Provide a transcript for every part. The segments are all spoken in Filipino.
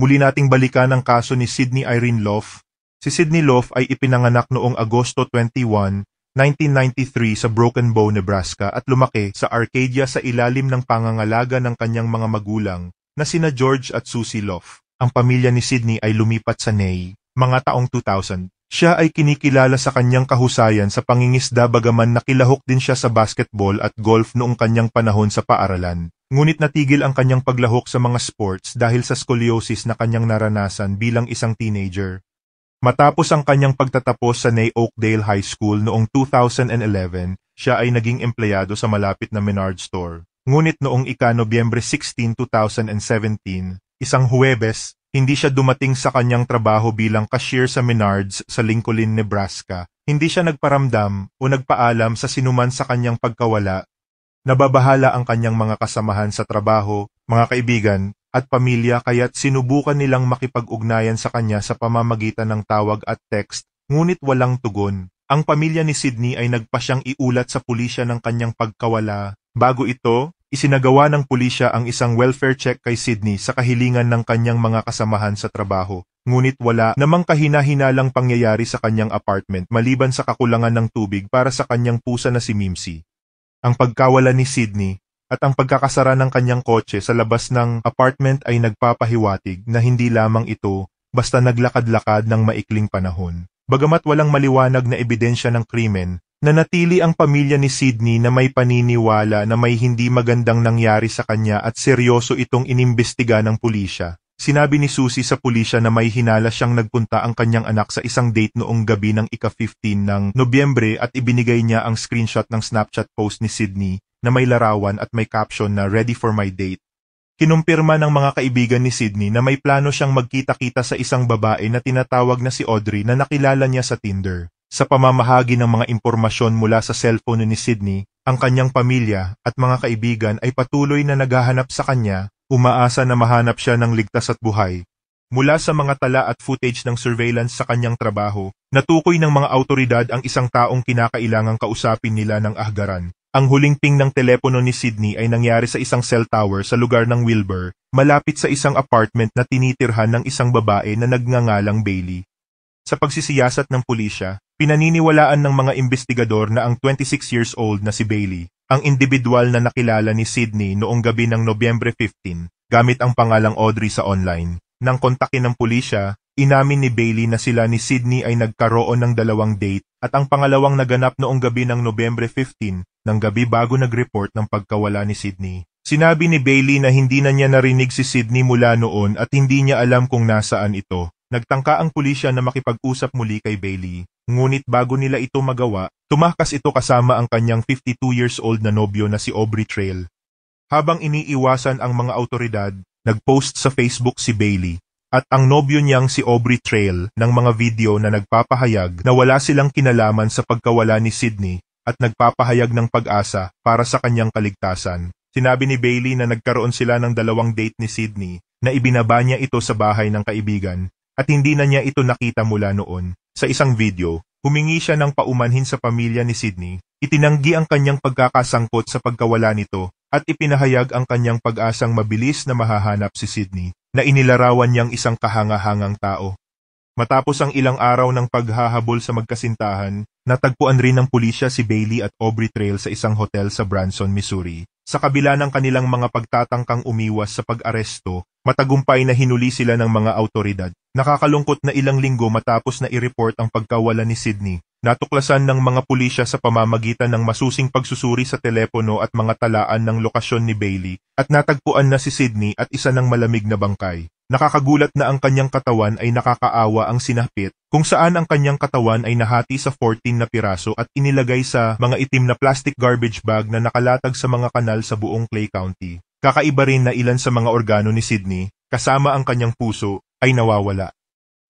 muli nating balikan ang kaso ni Sidney Irene Loff. Si Sidney Loff ay ipinanganak noong Agosto 21, 1993 sa Broken Bow, Nebraska at lumaki sa Arcadia sa ilalim ng pangangalaga ng kanyang mga magulang na sina George at Susie Loff. Ang pamilya ni Sidney ay lumipat sa Ney, mga taong 2000. Siya ay kinikilala sa kanyang kahusayan sa pangingisda bagaman nakilahok din siya sa basketball at golf noong kanyang panahon sa paaralan. Ngunit natigil ang kanyang paglahok sa mga sports dahil sa scoliosis na kanyang naranasan bilang isang teenager. Matapos ang kanyang pagtatapos sa Ney Oakdale High School noong 2011, siya ay naging empleyado sa malapit na Menard Store. Ngunit noong ika-Nobyembre 16, 2017, isang Huwebes, hindi siya dumating sa kanyang trabaho bilang cashier sa Menards sa Lincoln, Nebraska. Hindi siya nagparamdam o nagpaalam sa sinuman sa kanyang pagkawala nababahala ang kanyang mga kasamahan sa trabaho, mga kaibigan, at pamilya kaya't sinubukan nilang makipag-ugnayan sa kanya sa pamamagitan ng tawag at text, ngunit walang tugon. Ang pamilya ni Sydney ay nagpasyang iulat sa pulisya ng kanyang pagkawala. Bago ito, isinagawa ng pulisya ang isang welfare check kay Sydney sa kahilingan ng kanyang mga kasamahan sa trabaho. Ngunit wala namang kahina pangyayari sa kanyang apartment maliban sa kakulangan ng tubig para sa kanyang pusa na si Mimsy. Ang pagkawala ni Sydney at ang pagkakasara ng kanyang kotse sa labas ng apartment ay nagpapahiwatig na hindi lamang ito basta naglakad-lakad ng maikling panahon. Bagamat walang maliwanag na ebidensya ng krimen, nanatili ang pamilya ni Sydney na may paniniwala na may hindi magandang nangyari sa kanya at seryoso itong inimbestiga ng pulisya. Sinabi ni Susie sa pulisya na may hinala siyang nagpunta ang kanyang anak sa isang date noong gabi ng ika-15 ng Nobyembre at ibinigay niya ang screenshot ng Snapchat post ni Sydney na may larawan at may caption na ready for my date. Kinumpirma ng mga kaibigan ni Sydney na may plano siyang magkita-kita sa isang babae na tinatawag na si Audrey na nakilala niya sa Tinder. Sa pamamahagi ng mga impormasyon mula sa cellphone ni Sydney, ang kanyang pamilya at mga kaibigan ay patuloy na naghahanap sa kanya Umaasa na mahanap siya ng ligtas at buhay. Mula sa mga tala at footage ng surveillance sa kanyang trabaho, natukoy ng mga autoridad ang isang taong kinakailangang kausapin nila ng ahgaran. Ang huling ping ng telepono ni Sydney ay nangyari sa isang cell tower sa lugar ng Wilbur, malapit sa isang apartment na tinitirhan ng isang babae na nagngangalang Bailey. Sa pagsisiyasat ng pulisya, pinaniniwalaan ng mga investigador na ang 26 years old na si Bailey ang individual na nakilala ni Sydney noong gabi ng Nobyembre 15 gamit ang pangalang Audrey sa online. Nang kontakin ng pulisya, inamin ni Bailey na sila ni Sydney ay nagkaroon ng dalawang date at ang pangalawang naganap noong gabi ng Nobyembre 15 ng gabi bago nag-report ng pagkawala ni Sydney. Sinabi ni Bailey na hindi na niya narinig si Sydney mula noon at hindi niya alam kung nasaan ito. Nagtangka ang pulisya na makipag-usap muli kay Bailey. Ngunit bago nila ito magawa, tumakas ito kasama ang kanyang 52 years old na nobyo na si Aubrey Trail. Habang iniiwasan ang mga autoridad, nagpost sa Facebook si Bailey at ang nobyo niyang si Aubrey Trail ng mga video na nagpapahayag na wala silang kinalaman sa pagkawala ni Sydney at nagpapahayag ng pag-asa para sa kanyang kaligtasan. Sinabi ni Bailey na nagkaroon sila ng dalawang date ni Sydney na ibinaba niya ito sa bahay ng kaibigan at hindi na niya ito nakita mula noon. Sa isang video, humingi siya ng paumanhin sa pamilya ni Sydney, itinanggi ang kanyang pagkakasangkot sa pagkawala nito at ipinahayag ang kanyang pag-asang mabilis na mahahanap si Sydney na inilarawan niyang isang kahangahangang tao. Matapos ang ilang araw ng paghahabol sa magkasintahan, natagpuan rin ng pulisya si Bailey at Aubrey Trail sa isang hotel sa Branson, Missouri. Sa kabila ng kanilang mga pagtatangkang umiwas sa pag-aresto, matagumpay na hinuli sila ng mga autoridad Nakakalungkot na ilang linggo matapos na i-report ang pagkawala ni Sydney, natuklasan ng mga pulisya sa pamamagitan ng masusing pagsusuri sa telepono at mga talaan ng lokasyon ni Bailey, at natagpuan na si Sydney at isa ng malamig na bangkay. Nakakagulat na ang kanyang katawan ay nakakaawa ang sinapit, kung saan ang kanyang katawan ay nahati sa 14 na piraso at inilagay sa mga itim na plastic garbage bag na nakalatag sa mga kanal sa buong Clay County. Kakaiba rin na ilan sa mga organo ni Sydney, kasama ang kanyang puso, ay nawawala.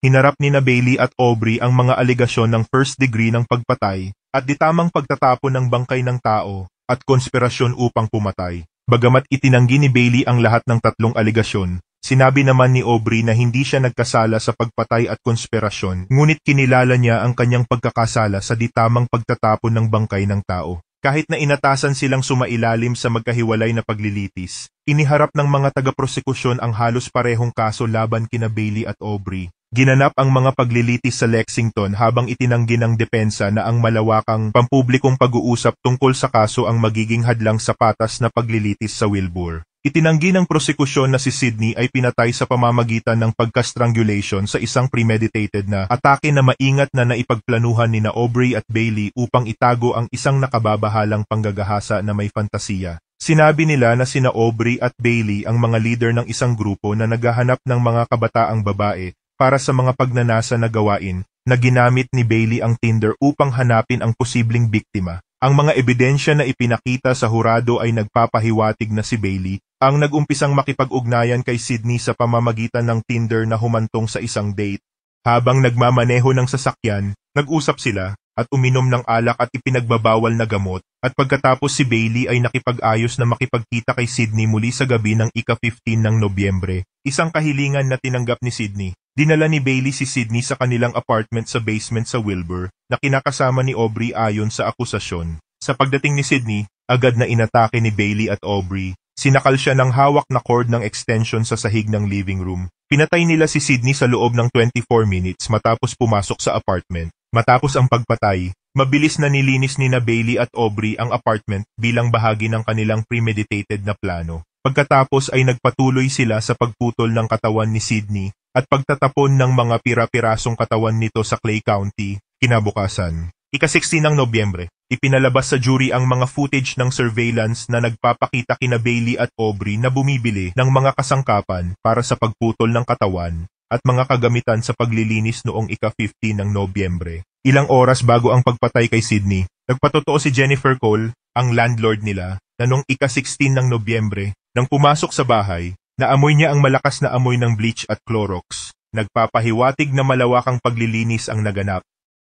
Hinarap ni na Bailey at Aubrey ang mga aligasyon ng first degree ng pagpatay at ditamang pagtatapon ng bangkay ng tao at konspirasyon upang pumatay. Bagamat itinanggi ni Bailey ang lahat ng tatlong aligasyon, sinabi naman ni Aubrey na hindi siya nagkasala sa pagpatay at konspirasyon, ngunit kinilala niya ang kanyang pagkakasala sa ditamang pagtatapon ng bangkay ng tao. Kahit na inatasan silang sumailalim sa magkahiwalay na paglilitis, iniharap ng mga taga-prosekusyon ang halos parehong kaso laban kina Bailey at Aubrey. Ginanap ang mga paglilitis sa Lexington habang itinanggi ng depensa na ang malawakang pampublikong pag-uusap tungkol sa kaso ang magiging hadlang sa patas na paglilitis sa Wilbur. Itinanggi ng prosekusyon na si Sidney ay pinatay sa pamamagitan ng pagkastrangulation sa isang premeditated na atake na maingat na naipagplanuhan ni na Aubrey at Bailey upang itago ang isang nakababahalang panggagahasa na may fantasiya. Sinabi nila na sina Aubrey at Bailey ang mga leader ng isang grupo na naghahanap ng mga kabataang babae para sa mga pagnanasa na gawain na ginamit ni Bailey ang Tinder upang hanapin ang posibleng biktima. Ang mga ebidensya na ipinakita sa hurado ay nagpapahiwatig na si Bailey ang nagumpisang makipag-ugnayan kay Sydney sa pamamagitan ng Tinder na humantong sa isang date. Habang nagmamaneho ng sasakyan, nag-usap sila at uminom ng alak at ipinagbabawal na gamot at pagkatapos si Bailey ay nakipag-ayos na makipagkita kay Sydney muli sa gabi ng ika-15 ng Nobyembre, isang kahilingan na tinanggap ni Sydney. Dinala ni Bailey si Sydney sa kanilang apartment sa basement sa Wilbur na kinakasama ni Aubrey ayon sa akusasyon. Sa pagdating ni Sydney, agad na inatake ni Bailey at Aubrey Sinakal siya ng hawak na cord ng extension sa sahig ng living room. Pinatay nila si Sydney sa loob ng 24 minutes matapos pumasok sa apartment. Matapos ang pagpatay, mabilis na nilinis ni na Bailey at Aubrey ang apartment bilang bahagi ng kanilang premeditated na plano. Pagkatapos ay nagpatuloy sila sa pagputol ng katawan ni Sydney at pagtatapon ng mga pira-pirasong katawan nito sa Clay County kinabukasan. Ika-16 ng Nobyembre, Ipinalabas sa jury ang mga footage ng surveillance na nagpapakita kina Bailey at Aubrey na bumibili ng mga kasangkapan para sa pagputol ng katawan at mga kagamitan sa paglilinis noong ika-15 ng Nobyembre. Ilang oras bago ang pagpatay kay Sydney, nagpatotoo si Jennifer Cole, ang landlord nila, na noong ika-16 ng Nobyembre, nang pumasok sa bahay, naamoy niya ang malakas na amoy ng bleach at Clorox. Nagpapahiwatig na malawakang paglilinis ang naganap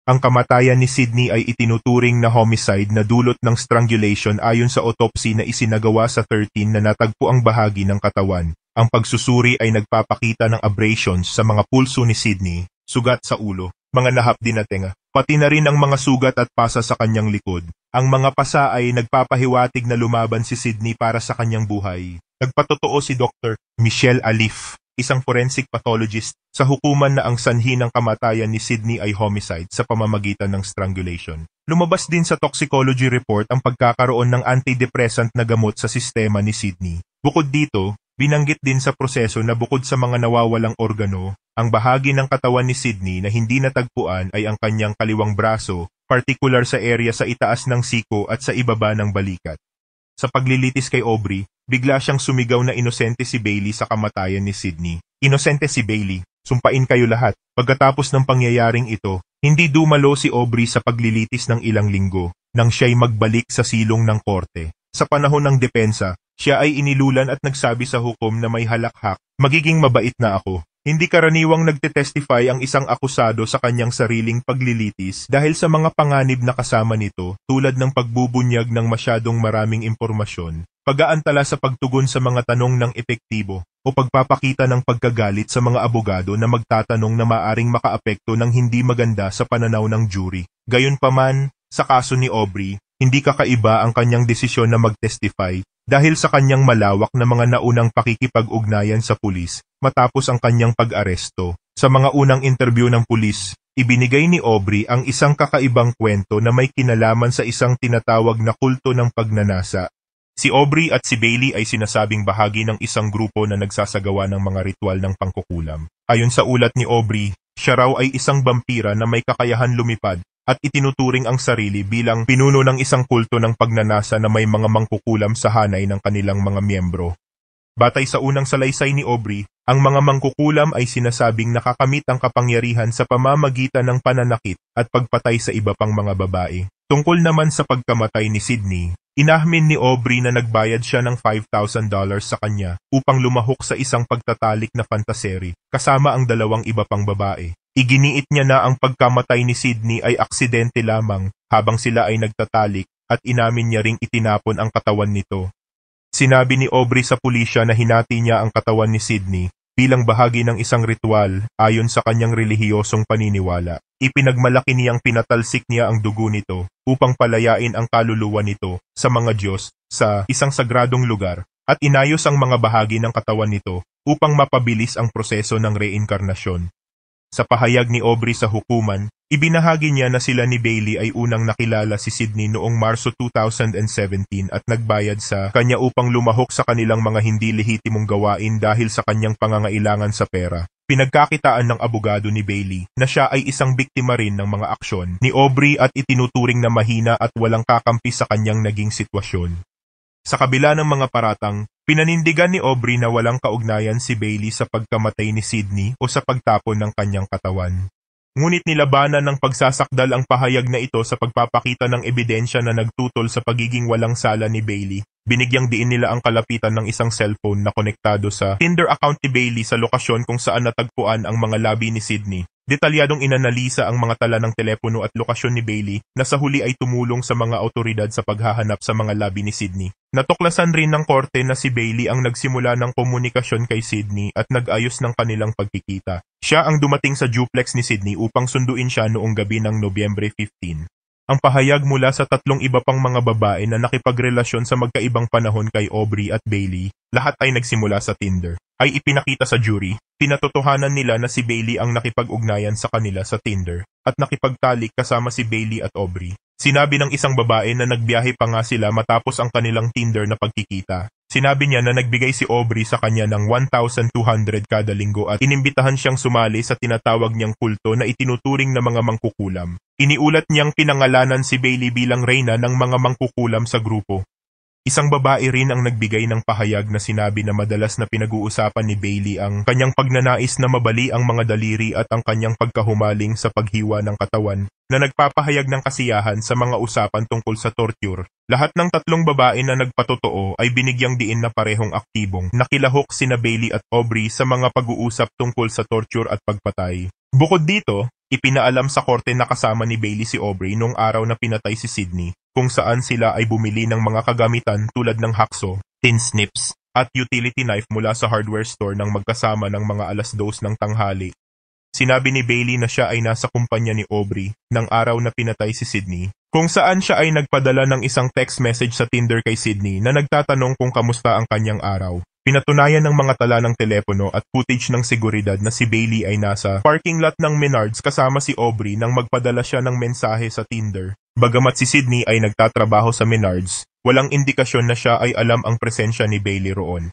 ang kamatayan ni Sydney ay itinuturing na homicide na dulot ng strangulation ayon sa autopsy na isinagawa sa 13 na natagpo ang bahagi ng katawan. Ang pagsusuri ay nagpapakita ng abrasions sa mga pulso ni Sydney, sugat sa ulo, mga nahap din na tenga, pati na rin ang mga sugat at pasa sa kanyang likod. Ang mga pasa ay nagpapahiwatig na lumaban si Sydney para sa kanyang buhay. Nagpatotoo si Dr. Michelle Alif isang forensic pathologist sa hukuman na ang sanhi ng kamatayan ni Sydney ay homicide sa pamamagitan ng strangulation. Lumabas din sa toxicology report ang pagkakaroon ng antidepressant na gamot sa sistema ni Sydney. Bukod dito, binanggit din sa proseso na bukod sa mga nawawalang organo, ang bahagi ng katawan ni Sydney na hindi natagpuan ay ang kanyang kaliwang braso, partikular sa area sa itaas ng siko at sa ibaba ng balikat. Sa paglilitis kay Aubrey, bigla siyang sumigaw na inosente si Bailey sa kamatayan ni Sydney. Inosente si Bailey, sumpain kayo lahat. Pagkatapos ng pangyayaring ito, hindi dumalo si Aubrey sa paglilitis ng ilang linggo, nang siya'y magbalik sa silong ng korte. Sa panahon ng depensa, siya ay inilulan at nagsabi sa hukom na may halakhak, magiging mabait na ako. Hindi karaniwang nagtetestify ang isang akusado sa kanyang sariling paglilitis dahil sa mga panganib na kasama nito tulad ng pagbubunyag ng masyadong maraming impormasyon, pag-aantala sa pagtugon sa mga tanong ng epektibo, o pagpapakita ng pagkagalit sa mga abogado na magtatanong na maaring makaapekto ng hindi maganda sa pananaw ng jury. Gayunpaman, sa kaso ni Aubrey, hindi kakaiba ang kanyang desisyon na magtestify dahil sa kanyang malawak na mga naunang pakikipag-ugnayan sa pulis matapos ang kanyang pag-aresto. Sa mga unang interview ng pulis, ibinigay ni Aubrey ang isang kakaibang kwento na may kinalaman sa isang tinatawag na kulto ng pagnanasa. Si Aubrey at si Bailey ay sinasabing bahagi ng isang grupo na nagsasagawa ng mga ritual ng pangkukulam. Ayon sa ulat ni Aubrey, siya raw ay isang vampira na may kakayahan lumipad at itinuturing ang sarili bilang pinuno ng isang kulto ng pagnanasa na may mga mangkukulam sa hanay ng kanilang mga miyembro. Batay sa unang salaysay ni Aubrey, ang mga mangkukulam ay sinasabing nakakamit ang kapangyarihan sa pamamagitan ng pananakit at pagpatay sa iba pang mga babae. Tungkol naman sa pagkamatay ni Sydney, inahmin ni Aubrey na nagbayad siya ng $5,000 sa kanya upang lumahok sa isang pagtatalik na fantasery kasama ang dalawang iba pang babae. Iginiit niya na ang pagkamatay ni Sydney ay aksidente lamang habang sila ay nagtatalik at inamin niya ring itinapon ang katawan nito Sinabi ni Aubrey sa pulisya na hinati niya ang katawan ni Sydney bilang bahagi ng isang ritual ayon sa kanyang relihiyosong paniniwala. Ipinagmalaki niyang pinatalsik niya ang dugo nito upang palayain ang kaluluwa nito sa mga Diyos sa isang sagradong lugar at inayos ang mga bahagi ng katawan nito upang mapabilis ang proseso ng reinkarnasyon. Sa pahayag ni Aubrey sa hukuman, ibinahagi niya na sila ni Bailey ay unang nakilala si Sydney noong Marso 2017 at nagbayad sa kanya upang lumahok sa kanilang mga hindi lehitimong gawain dahil sa kanyang pangangailangan sa pera. Pinagkakitaan ng abogado ni Bailey na siya ay isang biktima rin ng mga aksyon ni Aubrey at itinuturing na mahina at walang kakampi sa kanyang naging sitwasyon. Sa kabila ng mga paratang, Pinanindigan ni Aubrey na walang kaugnayan si Bailey sa pagkamatay ni Sydney o sa pagtapon ng kanyang katawan. Ngunit nilabanan ng pagsasakdal ang pahayag na ito sa pagpapakita ng ebidensya na nagtutol sa pagiging walang sala ni Bailey. Binigyang diin nila ang kalapitan ng isang cellphone na konektado sa Tinder account ni Bailey sa lokasyon kung saan natagpuan ang mga labi ni Sydney. Detalyadong inanalisa ang mga tala ng telepono at lokasyon ni Bailey na sa huli ay tumulong sa mga autoridad sa paghahanap sa mga labi ni Sydney. Natuklasan rin ng korte na si Bailey ang nagsimula ng komunikasyon kay Sydney at nag-ayos ng kanilang pagkikita. Siya ang dumating sa duplex ni Sydney upang sunduin siya noong gabi ng Nobyembre 15. Ang pahayag mula sa tatlong iba pang mga babae na nakipagrelasyon sa magkaibang panahon kay Aubrey at Bailey, lahat ay nagsimula sa Tinder, ay ipinakita sa jury Pinatotohanan nila na si Bailey ang nakipag-ugnayan sa kanila sa Tinder at nakipagtalik kasama si Bailey at Aubrey. Sinabi ng isang babae na nagbiyahe pa nga sila matapos ang kanilang Tinder na pagkikita. Sinabi niya na nagbigay si Aubrey sa kanya ng 1,200 kada linggo at inimbitahan siyang sumali sa tinatawag niyang kulto na itinuturing na mga mangkukulam. Iniulat niyang pinangalanan si Bailey bilang reyna ng mga mangkukulam sa grupo Isang babae rin ang nagbigay ng pahayag na sinabi na madalas na pinag-uusapan ni Bailey ang kanyang pagnanais na mabali ang mga daliri at ang kanyang pagkahumaling sa paghiwa ng katawan na nagpapahayag ng kasiyahan sa mga usapan tungkol sa torture. Lahat ng tatlong babae na nagpatotoo ay binigyang diin na parehong aktibong nakilahok sina Bailey at Aubrey sa mga pag-uusap tungkol sa torture at pagpatay. Bukod dito, ipinaalam sa korte na kasama ni Bailey si Aubrey noong araw na pinatay si Sydney kung saan sila ay bumili ng mga kagamitan tulad ng hakso, tin snips, at utility knife mula sa hardware store ng magkasama ng mga alas dos ng tanghali. Sinabi ni Bailey na siya ay nasa kumpanya ni Aubrey ng araw na pinatay si Sydney, kung saan siya ay nagpadala ng isang text message sa Tinder kay Sydney na nagtatanong kung kamusta ang kanyang araw. Pinatunayan ng mga tala ng telepono at footage ng seguridad na si Bailey ay nasa parking lot ng Menards kasama si Aubrey nang magpadala siya ng mensahe sa Tinder. Bagamat si Sydney ay nagtatrabaho sa Menards, walang indikasyon na siya ay alam ang presensya ni Bailey roon.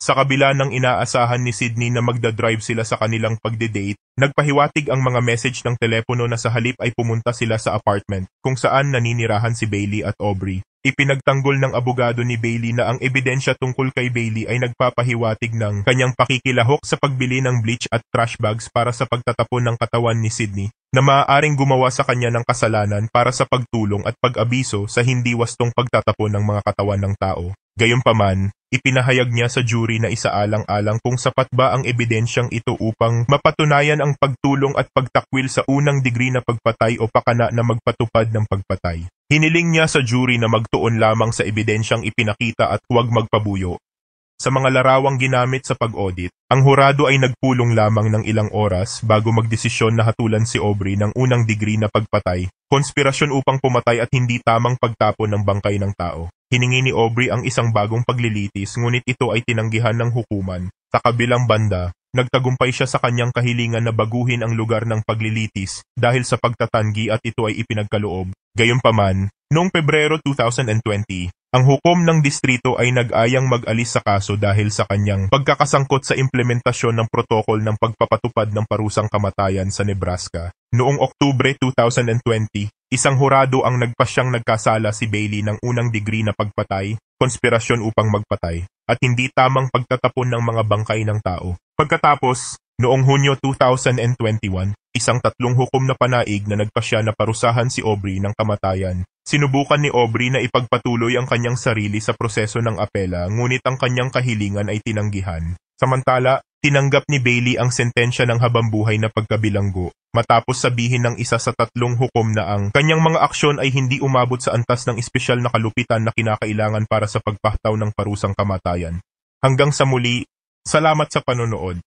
Sa kabila ng inaasahan ni Sydney na magdadrive sila sa kanilang pagdedate, nagpahiwatig ang mga message ng telepono na sa halip ay pumunta sila sa apartment kung saan naninirahan si Bailey at Aubrey. Ipinagtanggol ng abogado ni Bailey na ang ebidensya tungkol kay Bailey ay nagpapahiwatig ng kanyang pakikilahok sa pagbili ng bleach at trash bags para sa pagtatapon ng katawan ni Sydney na maaaring gumawa sa kanya ng kasalanan para sa pagtulong at pag-abiso sa hindi wastong pagtatapon ng mga katawan ng tao. Gayunpaman, ipinahayag niya sa jury na isaalang-alang kung sapat ba ang ebidensyang ito upang mapatunayan ang pagtulong at pagtakwil sa unang degree na pagpatay o pakana na magpatupad ng pagpatay. Hiniling niya sa jury na magtuon lamang sa ebidensyang ipinakita at huwag magpabuyo. Sa mga larawang ginamit sa pag-audit, ang hurado ay nagpulong lamang ng ilang oras bago magdesisyon na hatulan si Aubrey ng unang degree na pagpatay, konspirasyon upang pumatay at hindi tamang pagtapon ng bangkay ng tao. Hiningi ni Aubrey ang isang bagong paglilitis ngunit ito ay tinanggihan ng hukuman. Sa kabilang banda, Nagtagumpay siya sa kanyang kahilingan na baguhin ang lugar ng paglilitis dahil sa pagtatanggi at ito ay ipinagkaloob. Gayunpaman, noong Pebrero 2020, ang hukom ng distrito ay nag-ayang mag-alis sa kaso dahil sa kanyang pagkakasangkot sa implementasyon ng protokol ng pagpapatupad ng parusang kamatayan sa Nebraska. Noong Oktubre 2020, isang hurado ang nagpasyang nagkasala si Bailey ng unang degree na pagpatay konspirasyon upang magpatay, at hindi tamang pagtatapon ng mga bangkay ng tao. Pagkatapos, noong Hunyo 2021, isang tatlong hukom na panaig na nagpasya na parusahan si Aubrey ng kamatayan. Sinubukan ni Aubrey na ipagpatuloy ang kanyang sarili sa proseso ng apela ngunit ang kanyang kahilingan ay tinanggihan. Samantala, Tinanggap ni Bailey ang sentensya ng habambuhay na pagkabilanggo matapos sabihin ng isa sa tatlong hukom na ang kanyang mga aksyon ay hindi umabot sa antas ng espesyal na kalupitan na kinakailangan para sa pagpahtaw ng parusang kamatayan. Hanggang sa muli, salamat sa panonood.